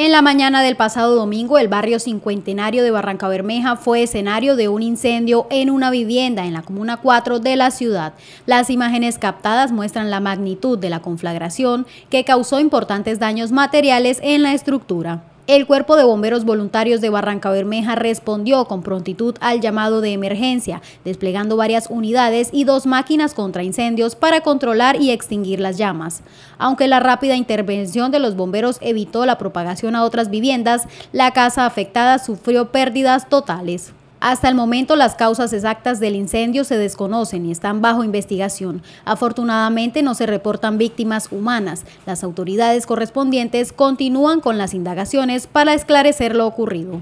En la mañana del pasado domingo, el barrio cincuentenario de Barranca Bermeja fue escenario de un incendio en una vivienda en la Comuna 4 de la ciudad. Las imágenes captadas muestran la magnitud de la conflagración que causó importantes daños materiales en la estructura. El cuerpo de bomberos voluntarios de Barranca Bermeja respondió con prontitud al llamado de emergencia, desplegando varias unidades y dos máquinas contra incendios para controlar y extinguir las llamas. Aunque la rápida intervención de los bomberos evitó la propagación a otras viviendas, la casa afectada sufrió pérdidas totales. Hasta el momento las causas exactas del incendio se desconocen y están bajo investigación. Afortunadamente no se reportan víctimas humanas. Las autoridades correspondientes continúan con las indagaciones para esclarecer lo ocurrido.